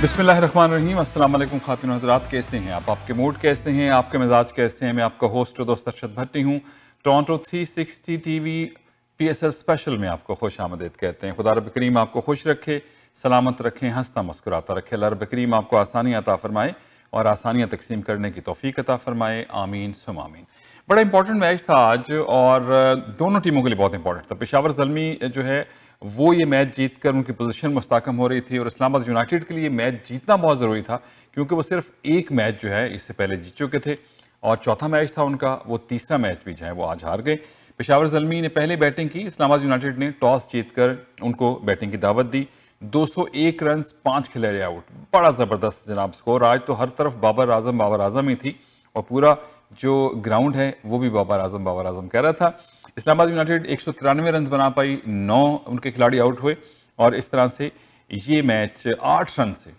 अस्सलाम अल्लाम खातिन हजरात कैसे हैं आप आपके मूड कैसे हैं आपके मिजाज कैसे हैं मैं आपका होस्ट और दोस्त अरशद भट्टी हूँ टोरंटो 360 टीवी पीएसएल स्पेशल में आपको खुश आमदेद कहते हैं खुदा रब करीम आपको खुश रखे सलामत रखें हंसता मुस्कुराता रखे अल्लाह रब करीम आपको आसानी अता फरमाए और आसानियाँ तकसीम करने की तोफ़ी अता फ़रमाए आमीन सुम आमीन बड़ा इंपॉर्टेंट मैच था आज और दोनों टीमों के लिए बहुत इंपॉर्टेंट था पेशावर जलमी जो है वो ये मैच जीत कर उनकी पोजीशन मुस्तकम हो रही थी और इस्लामाबाद यूनाइटेड के लिए मैच जीतना बहुत ज़रूरी था क्योंकि वो सिर्फ एक मैच जो है इससे पहले जीत चुके थे और चौथा मैच था उनका वो तीसरा मैच भी जो है वो आज हार गए पेशावर जलमी ने पहले बैटिंग की इस्लामाबाद यूनाइटेड ने टॉस जीत उनको बैटिंग की दावत दी 201 रन पांच खिलाड़ी आउट बड़ा ज़बरदस्त जनाब स्कोर आज तो हर तरफ बाबर आजम बाबर आजम ही थी और पूरा जो ग्राउंड है वो भी बाबर आजम बाबर आजम कह रहा था इस्लामाबाद यूनाइटेड एक सौ तिरानवे रन बना पाई नौ उनके खिलाड़ी आउट हुए और इस तरह से ये मैच आठ रन से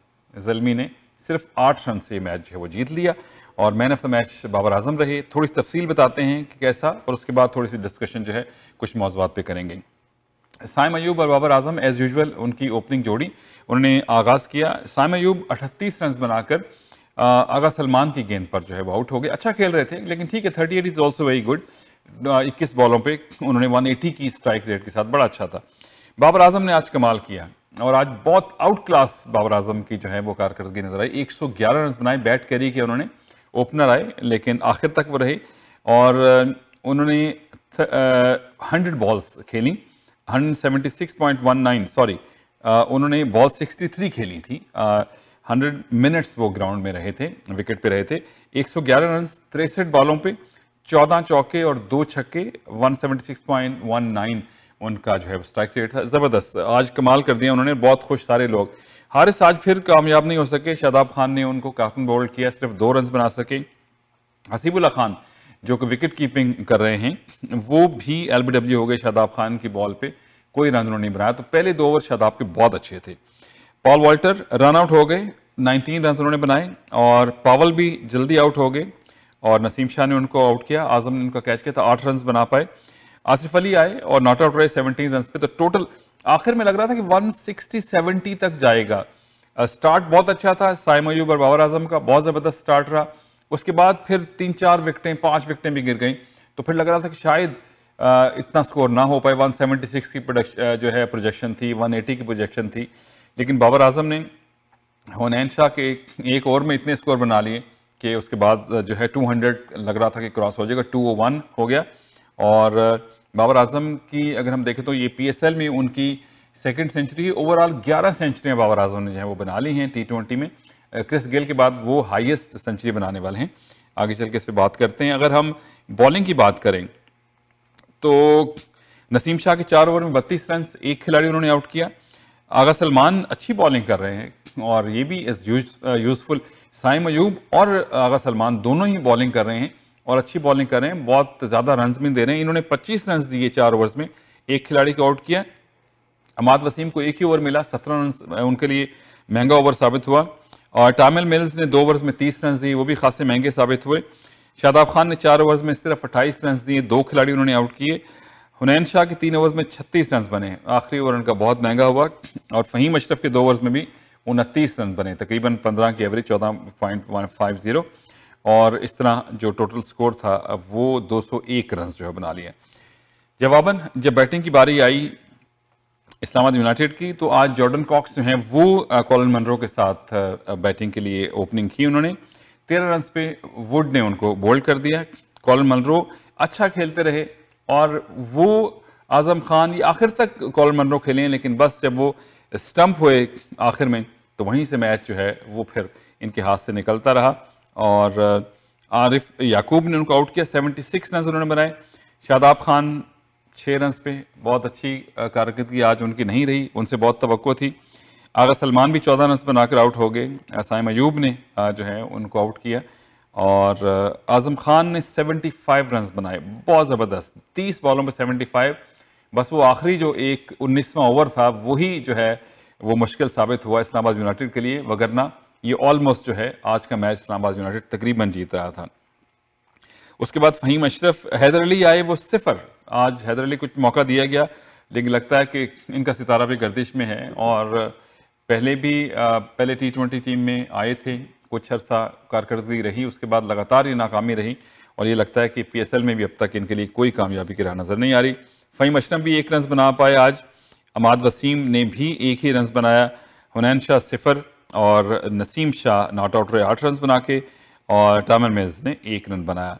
जलमी ने सिर्फ आठ रन से मैच जो है वो जीत लिया और man of the match Babar Azam रहे थोड़ी सी तफसील बताते हैं कि कैसा और उसके बाद थोड़ी सी डिस्कशन जो है कुछ मौजूद पे करेंगे साइम अयूब और बाबर आजम एज़ यूजल उनकी ओपनिंग जोड़ी उन्होंने आगाज़ किया साइम अयूब अठतीस रन बनाकर आगा सलमान की गेंद पर जो है वो आउट हो गए अच्छा खेल रहे थे लेकिन ठीक है thirty eight is also very good इक्कीस बॉलों पे उन्होंने 180 की स्ट्राइक रेट के साथ बड़ा अच्छा था बाबर आजम ने आज कमाल किया और आज बहुत आउट क्लास बाबर आजम की जो है वो कारकर्दगी नजर आई 111 रन बनाए बैट कैरी किया उन्होंने ओपनर आए लेकिन आखिर तक वो रहे और उन्होंने हंड्रेड बॉल्स खेली 176.19 सॉरी उन्होंने बॉल 63 खेली थी हंड्रेड मिनट्स वो ग्राउंड में रहे थे विकेट पे रहे थे 111 रन तिरसठ बॉलों पे 14 चौके और दो छक्के 176.19 उनका जो है स्ट्राइक रेट था ज़बरदस्त आज कमाल कर दिया उन्होंने बहुत खुश सारे लोग हारिस आज फिर कामयाब नहीं हो सके शादाब खान ने उनको काफी बोल्ड किया सिर्फ दो रन बना सके हसीबुल्ला खान जो कि विकेट कीपिंग कर रहे हैं वो भी एल हो गए शादाब खान की बॉल पे कोई रन उन्होंने नहीं बनाया तो पहले दो ओवर शायद आपके बहुत अच्छे थे पॉल वॉल्टर रन आउट हो गए 19 रन उन्होंने बनाए और पावल भी जल्दी आउट हो गए और नसीम शाह ने उनको आउट किया आजम ने उनका कैच किया था तो आठ रन बना पाए आसिफ अली आए और नॉट आउट रहे सेवनटीन रन पे तो टोटल आखिर में लग रहा था कि 160 70 तक जाएगा स्टार्ट बहुत अच्छा था साइम और बाबर आजम का बहुत ज़बरदस्त स्टार्ट रहा उसके बाद फिर तीन चार विकटें पांच विकटें भी गिर गई तो फिर लग रहा था कि शायद इतना स्कोर ना हो पाए 176 की जो है प्रोजेक्शन थी 180 की प्रोजेक्शन थी लेकिन बाबर आजम ने हुनैन शाह के एक ओवर में इतने स्कोर बना लिए कि उसके बाद जो है 200 लग रहा था कि क्रॉस हो जाएगा 201 हो गया और बाबर आजम की अगर हम देखें तो ये पीएसएल में उनकी सेकेंड सेंचुरी ओवरऑल ग्यारह सेंचुरियाँ बाबर आजम ने जो है वो बना ली हैं टी ट्वेंटी में क्रिस गेल के बाद वो हाईएस्ट सेंचुरी बनाने वाले हैं आगे चल के इस पर बात करते हैं अगर हम बॉलिंग की बात करें तो नसीम शाह के चार ओवर में बत्तीस रन एक खिलाड़ी उन्होंने आउट किया आगा सलमान अच्छी बॉलिंग कर रहे हैं और ये भी is use, useful Saim Ayub और आगा सलमान दोनों ही बॉलिंग कर रहे हैं और अच्छी बॉलिंग कर रहे हैं बहुत ज़्यादा रन भी दे रहे हैं इन्होंने पच्चीस रन दिए चार ओवर्स में एक खिलाड़ी को आउट किया अमाद वसीम को एक ही ओवर मिला सत्रह रन uh, उनके लिए महंगा ओवर साबित हुआ और टामिल मिल्स ने दो ओवर्स में तीस रन दिए वो भी खासे महंगे साबित हुए शादाब खान ने चार ओवर्स में सिर्फ अट्ठाईस रन दिए दो खिलाड़ी उन्होंने आउट किए हुनैन शाह के तीन ओवर्स में छत्तीस रन बने आखिरी ओवर उनका बहुत महंगा हुआ और फ़हीम अशरफ के दो ओवर्स में भी उनतीस रन बने तकरीबन पंद्रह की एवरेज चौदह पॉइंट वन फाइव ज़ीरो और इस तरह जो टोटल स्कोर था वो दो सौ एक रन जो है बना लिया जवाबन जब बैटिंग की बारी आई इस्लामाबाद यूनाइटेड की तो आज जॉर्डन कॉक्स जो हैं वो कॉलन मनरो के साथ बैटिंग के लिए ओपनिंग की उन्होंने तेरह रन पे वुड ने उनको बोल्ड कर दिया कॉल मलरो अच्छा खेलते रहे और वो आज़म खान ये आखिर तक कॉल मलरो खेले लेकिन बस जब वो स्टंप हुए आखिर में तो वहीं से मैच जो है वो फिर इनके हाथ से निकलता रहा और आरिफ याकूब ने उनको आउट किया 76 रन उन्होंने बनाए शादाब खान छः रन पे बहुत अच्छी कारकर्दगी आज उनकी नहीं रही उनसे बहुत तो थी आगा सलमान भी चौदह रन बनाकर आउट हो गए साइम अयूब ने जो है उनको आउट किया और आज़म खान ने 75 रन बनाए बहुत ज़बरदस्त 30 बॉलों में 75 बस वो आखिरी जो एक उन्नीसवा ओवर था वही जो है वो मुश्किल साबित हुआ इस्लामाबाद यूनाइटेड के लिए वगरना ये ऑलमोस्ट जो है आज का मैच इस्लामाबाद यूनाइटेड तकरीबन जीत रहा था उसके बाद फ़हीम अशरफ हैदर अली आए वो सिफर आज हैदर अली कुछ मौका दिया गया लेकिन लगता है कि इनका सितारा भी गर्दिश में है और पहले भी पहले टी ट्वेंटी टीम में आए थे कुछ अरसा कारकर्दगी रही उसके बाद लगातार ये नाकामी रही और ये लगता है कि पीएसएल में भी अब तक इनके लिए कोई कामयाबी की राह नज़र नहीं आ रही फ़हीम अशरम भी एक रन बना पाए आज अमाद वसीम ने भी एक ही रन बनाया हुनैन शाह सिफर और नसीम शाह नॉट आउट रहे आठ रन बना के और टामर मेज ने एक रन बनाया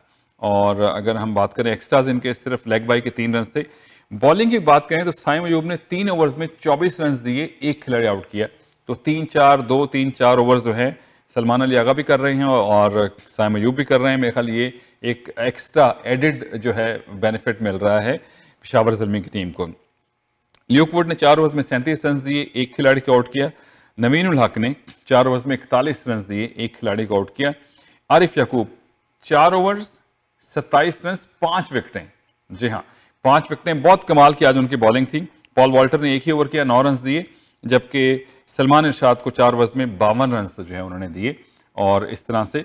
और अगर हम बात करें एक्स्ट्राज इनके सिर्फ लेग बाई के तीन रन थे बॉलिंग की बात करें तो साइम अयूब ने तीन ओवर्स में 24 रन दिए एक खिलाड़ी आउट किया तो तीन चार दो तीन चार ओवर जो है सलमान अली आगा भी कर रहे हैं और साइम अयूब भी कर रहे हैं मेरे ख्याल ये एक एक्स्ट्रा एडिड जो है बेनिफिट मिल रहा है पिशावर जलमी की टीम को ल्यूकवुड ने चार ओवर्स में सैंतीस रन दिए एक खिलाड़ी को आउट किया नवीन उल हक ने चार ओवर्स में इकतालीस रन दिए एक खिलाड़ी को आउट किया आरिफ याकूब चार ओवर्स सत्ताईस रन पांच विकेटें जी हाँ पांच विकटें बहुत कमाल की आज उनकी बॉलिंग थी पॉल वॉल्टर ने एक ही ओवर किया नौ रन दिए जबकि सलमान इर्शाद को चार ओवर में बावन रन जो है उन्होंने दिए और इस तरह से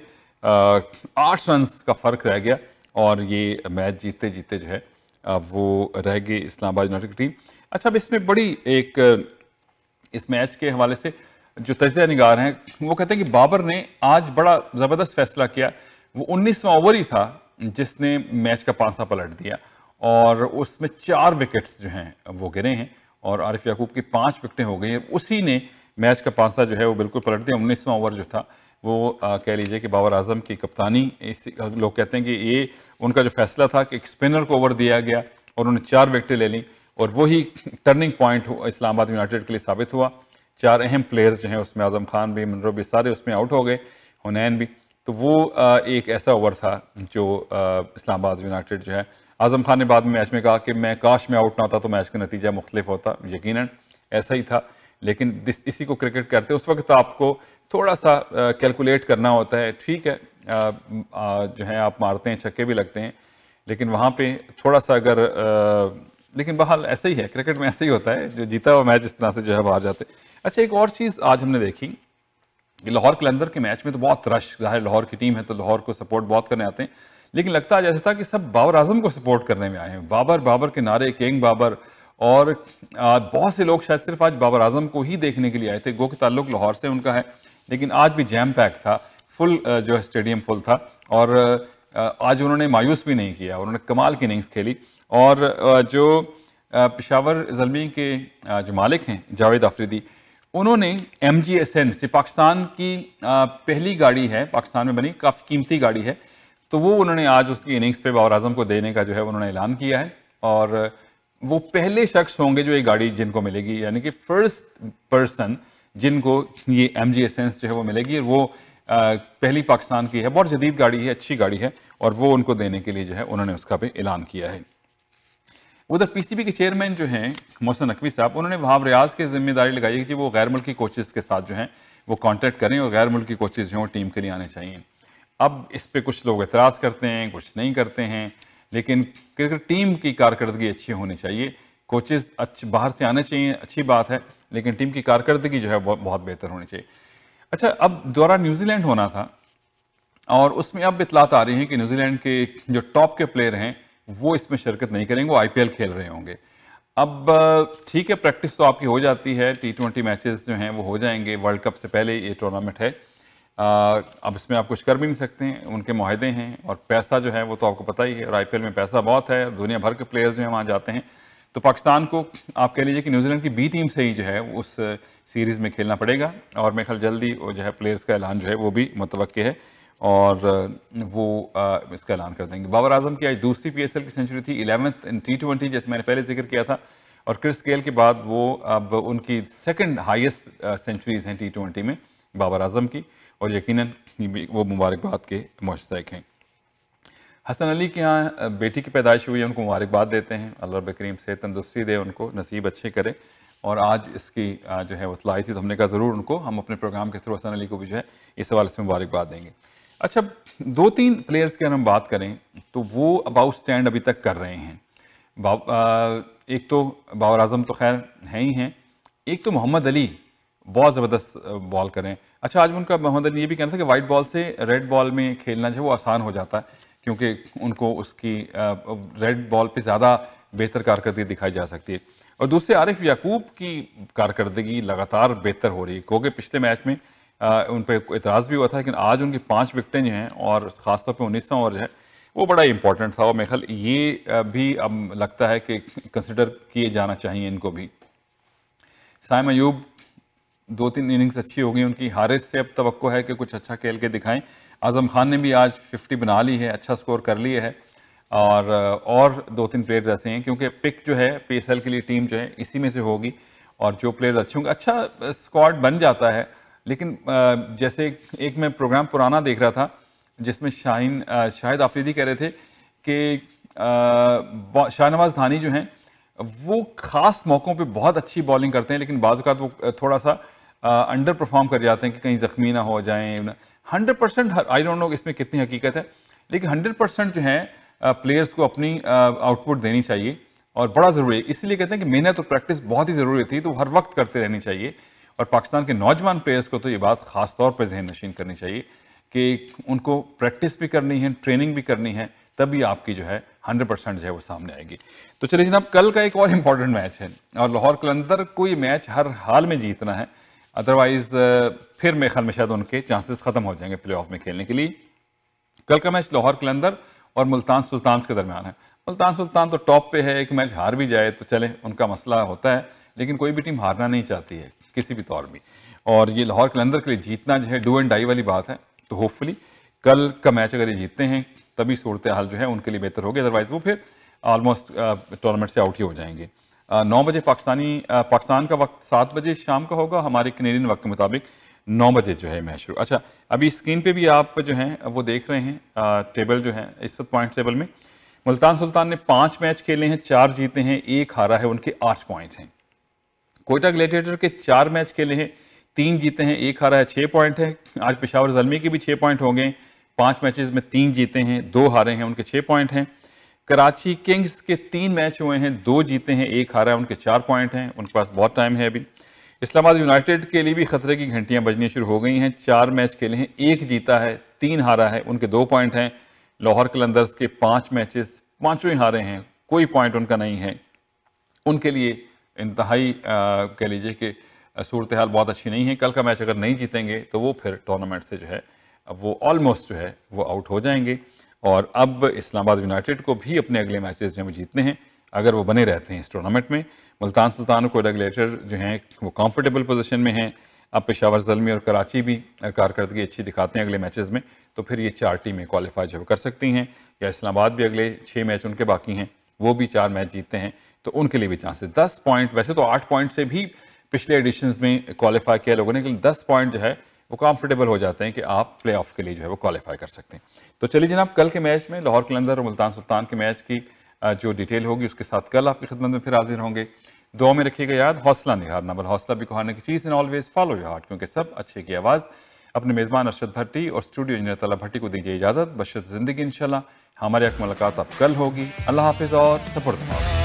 आठ रन का फ़र्क रह गया और ये मैच जीतते जीतते जो है वो रह गई इस्लामाबाद यूनाइटेड की टीम अच्छा अब इसमें बड़ी एक इस मैच के हवाले से जो तजदा निगार हैं वो कहते हैं कि बाबर ने आज बड़ा ज़बरदस्त फैसला किया वो उन्नीसवा ओवर ही था जिसने मैच का पांसा पलट दिया और उसमें चार विकेट्स जो हैं वो गिरे हैं और आरिफ याकूब की पांच विकटें हो गई हैं उसी ने मैच का पासा जो है वो बिल्कुल पलट दिया उन्नीसवां ओवर जो था वो कह लीजिए कि बाबर आजम की कप्तानी इस लोग कहते हैं कि ये उनका जो फैसला था कि एक स्पिनर को ओवर दिया गया और उन्होंने चार विकटें ले ली और वही टर्निंग पॉइंट इस्लामाबाद यूनाइटेड के लिए साबित हुआ चार अहम प्लेयर्स जो हैं उसमें आजम खान भी मनरो भी सारे उसमें आउट हो गए हुनैन भी तो वो एक ऐसा ओवर था जो इस्लामाबाद यूनाइटेड जो है आजम खान ने बाद में मैच में कहा कि मैं काश में आउट ना था तो मैच का नतीजा मुख्तलिफ होता यकीन ऐसा ही था लेकिन इसी को क्रिकेट करते उस वक्त आपको थोड़ा सा कैलकुलेट करना होता है ठीक है आ, आ, जो है आप मारते हैं छक्के भी लगते हैं लेकिन वहाँ पे थोड़ा सा अगर आ, लेकिन बहाल ऐसा ही है क्रिकेट में ऐसा ही होता है जो जीता हुआ मैच इस तरह से जो है बाहर जाते अच्छा एक और चीज़ आज हमने देखी कि लाहौर कलंदर के मैच में तो बहुत रश जाहिर लाहौर की टीम है तो लाहौर को सपोर्ट बहुत करने आते हैं लेकिन लगता जैसा था कि सब बाबर आजम को सपोर्ट करने में आए हैं बाबर बाबर के नारे किंग बाबर और बहुत से लोग शायद सिर्फ आज बाबर आजम को ही देखने के लिए आए थे गो के ताल्लुक लाहौर से उनका है लेकिन आज भी जैम पैक था फुल जो है स्टेडियम फुल था और आज उन्होंने मायूस भी नहीं किया उन्होंने कमाल की इनिंग्स खेली और जो पिशावर जलमी के जो मालिक हैं जावेद आफरीदी उन्होंने एम जी एस एन से पाकिस्तान की पहली गाड़ी है पाकिस्तान में बनी काफ़ी कीमती गाड़ी है तो वो उन्होंने आज उसकी इनिंग्स पे बाबर आजम को देने का जो है उन्होंने ऐलान किया है और वो पहले शख्स होंगे जो ये गाड़ी जिनको मिलेगी यानी कि फर्स्ट पर्सन जिनको ये एम जी एसेंस जो है वो मिलेगी वो पहली पाकिस्तान की है बहुत जदीद गाड़ी है अच्छी गाड़ी है और वो उनको देने के लिए जो है उन्होंने उसका भी ऐलान किया है उधर पीसीबी के चेयरमैन जो हैं मोहसन नकवी साहब उन्होंने वहाब रियाज की जिम्मेदारी लगाई है कि वो गैर मुल्की कोचेज़ के साथ जो हैं वो कॉन्टैक्ट करें और गैर मुल्की कोचेज़ जो हैं टीम के लिए आने चाहिए अब इस पर कुछ लोग एतराज़ करते हैं कुछ नहीं करते हैं लेकिन क्रिकेट टीम की कारकर्दगी अच्छी होनी चाहिए कोचेज़ अच्छे बाहर से आने चाहिए अच्छी बात है लेकिन टीम की कारकर्दगी जो है बहुत बेहतर होनी चाहिए अच्छा अब दौरा न्यूजीलैंड होना था और उसमें अब इतलात आ रही हैं कि न्यूजीलैंड के जो टॉप के प्लेयर हैं वो इसमें शिरकत नहीं करेंगे वो आईपीएल खेल रहे होंगे अब ठीक है प्रैक्टिस तो आपकी हो जाती है टी ट्वेंटी मैचेस जो हैं वो हो जाएंगे वर्ल्ड कप से पहले ये टूर्नामेंट है अब इसमें आप कुछ कर भी नहीं सकते उनके माहदे हैं और पैसा जो है वो तो आपको पता ही है और आई में पैसा बहुत है दुनिया भर के प्लेयर्स जो हैं वहाँ जाते हैं तो पाकिस्तान को आप कह लीजिए कि न्यूजीलैंड की बी टीम से ही जो है उस सीरीज़ में खेलना पड़ेगा और मेरे ख्याल जल्दी वो जो है प्लेयर्स का ऐलान जो है वो भी मुतव है और वो इसका ऐलान कर देंगे बाबर आजम की आज दूसरी पी की सेंचुरी थी इलेवंथ टी ट्वेंटी जैसे मैंने पहले जिक्र किया था और क्रिस गेल के बाद वो अब उनकी सेकंड हाईएस्ट सेंचुरीज हैं टी ट्वेंटी में बाबर आजम की और यकीन वो मुबारकबाद के मुशतक हैं हसन अली के यहाँ बेटी की पैदाइश हुई है उनको मुबारकबाद देते हैं अल्लाह बकरीम से तंदुरुस्ती दे उनको नसीब अच्छे करे और आज इसकी जो है वतलाई थी तो हमने कहा ज़रूर उनको हम अपने प्रोग्राम के थ्रू हसन अली को भी जो है इस हवाले से मुबारकबाद देंगे अच्छा दो तीन प्लेयर्स की अगर हम बात करें तो वो अबाउट स्टैंड अभी तक कर रहे हैं आ, एक तो बाबर आजम तो खैर हैं ही हैं एक तो मोहम्मद अली बहुत ज़बरदस्त बॉल करें अच्छा आज उनका मोहम्मद अली ये भी कहना था कि वाइट बॉल से रेड बॉल में खेलना जो है वो आसान हो जाता है क्योंकि उनको उसकी रेड बॉल पे ज़्यादा बेहतर कारकर्दगी दिखाई जा सकती है और दूसरे आरिफ याकूब की कारकर्दगी लगातार बेहतर हो रही है क्योंकि पिछले मैच में उन पर एतराज़ भी हुआ था लेकिन आज उनकी पाँच विकटें जो हैं और ख़ासतौर पर उन्नीसवा और जो है वो बड़ा इंपॉर्टेंट था और मेरे ख्याल ये भी अब लगता है कि कंसिडर किए जाना चाहिए इनको भी साइम अयूब दो तीन इनिंग्स अच्छी हो गई उनकी हारिस से अब तो है कि कुछ अच्छा खेल के दिखाएं आज़म खान ने भी आज 50 बना ली है अच्छा स्कोर कर लिया है और और दो तीन प्लेयर्स ऐसे हैं क्योंकि पिक जो है पी के लिए टीम जो है इसी में से होगी और जो प्लेयर्स अच्छे होंगे अच्छा स्कॉड बन जाता है लेकिन जैसे एक मैं प्रोग्राम पुराना देख रहा था जिसमें शाहन शाहिद आफरीदी कह रहे थे कि शाहनवाज धानी जो हैं वो ख़ास मौक़ों पे बहुत अच्छी बॉलिंग करते हैं लेकिन बाज़ात वो थोड़ा सा अंडर परफॉर्म कर जाते हैं कि कहीं ज़ख्मी ना हो जाए hundred percent I don't know इसमें कितनी हकीकत है लेकिन हंड्रेड परसेंट जो है प्लेयर्स को अपनी आउटपुट देनी चाहिए और बड़ा ज़रूरी है इसलिए कहते हैं कि मेहनत और प्रैक्टिस बहुत ही ज़रूरी थी तो हर वक्त करते रहनी चाहिए और पाकिस्तान के नौजवान प्लेयर्स को तो ये बात ख़ास तौर पर जहन नशीन करनी चाहिए कि उनको प्रैक्टिस भी करनी है ट्रेनिंग भी करनी है तभी आपकी जो है हंड्रेड परसेंट जो है वो सामने आएगी तो चलिए जनाब कल का एक और इम्पॉर्टेंट मैच है और लाहौर कलंदर को ये मैच हर हाल में जीतना है अदरवाइज uh, फिर मेरे ख्याल में शायद उनके चांसेस ख़त्म हो जाएंगे प्ले में खेलने के लिए कल का मैच लाहौर कलंदर और मुल्तान सुल्तान के दरमियान है मुल्तान सुल्तान तो टॉप पे है एक मैच हार भी जाए तो चले उनका मसला होता है लेकिन कोई भी टीम हारना नहीं चाहती है किसी भी तौर में और ये लाहौर कलंदर के लिए जीतना जो है डू एंड डाई वाली बात है तो होपफुली कल का मैच अगर ये जीतते हैं तभी सूरत हाल जो है उनके लिए बेहतर होगी अदरवाइज़ वो फिर ऑलमोस्ट टूर्नामेंट uh, से आउट ही हो जाएंगे नौ बजे पाकिस्तानी पाकिस्तान का वक्त सात बजे शाम का होगा हमारे कनेडियन वक्त के मुताबिक नौ बजे जो है मैच शुरू अच्छा अभी स्क्रीन पे भी आप जो हैं वो देख रहे हैं आ, टेबल जो है इस वक्त पॉइंट टेबल में मुल्तान सुल्तान ने पाँच मैच खेले हैं चार जीते हैं एक हारा है उनके आठ पॉइंट हैं कोयटा ग्लेटेटर के चार मैच खेले हैं तीन जीते हैं एक हारा है छः पॉइंट है आज पिशावर जलमी के भी छः पॉइंट हो गए पाँच मैचेस में तीन जीते हैं दो हारे हैं उनके छः पॉइंट हैं कराची किंग्स के तीन मैच हुए हैं दो जीते हैं एक हारा है उनके चार पॉइंट हैं उनके पास बहुत टाइम है अभी इस्लामाबाद यूनाइटेड के लिए भी खतरे की घंटियां बजनी शुरू हो गई हैं चार मैच खेले हैं एक जीता है तीन हारा है उनके दो पॉइंट हैं लाहौर कलंदर्स के पांच मैचेस पांचों ही हारे हैं कोई पॉइंट उनका नहीं है उनके लिए इंतहाई कह लीजिए कि सूरत हाल बहुत अच्छी नहीं है कल का मैच अगर नहीं जीतेंगे तो वो फिर टूर्नामेंट से जो है वो ऑलमोस्ट जो है वो आउट हो जाएंगे और अब इस्लामाबाद यूनाइटेड को भी अपने अगले मैचेस जो है जीतने हैं अगर वो बने रहते हैं इस टूर्नामेंट में मुल्तान सुल्तान को रेगुलेटर जो हैं वो कंफर्टेबल पोजीशन में हैं अब पेशावर जलमी और कराची भी कारकर्दगी अच्छी दिखाते हैं अगले मैचेस में तो फिर ये चार टीमें क्वालिफाई जो कर सकती हैं या इस्लामाबाद भी अगले छः मैच उनके बाकी हैं वो भी चार मैच जीतते हैं तो उनके लिए भी चांसेस दस पॉइंट वैसे तो आठ पॉइंट से भी पिछले एडिशन में क्वालिफाई किया लोगों ने लेकिन दस पॉइंट जो है वो कम्फर्टेबल हो जाते हैं कि आप प्ले के लिए जो है वो क्वालिफाई कर सकते हैं तो चलिए जनाब कल के मैच में लाहौर कलंदर और मुल्तान सुल्तान के मैच की जो डिटेल होगी उसके साथ कल आपकी खिदमत में फिर हाजिर होंगे दुआ में रखिएगा याद हौसला निहारना बल हौसला भी कहने की चीज़ and always follow your heart क्योंकि सब अच्छे की आवाज़ अपने मेज़बान अरशद भट्टी और स्टूडियो इंजीनियर तला भट्टी को दीजिए इजाज़त बशरत ज़िंदगी इंशाल्लाह हमारी मुलाकात अब कल होगी अल्लाह हाफिज़ और सफर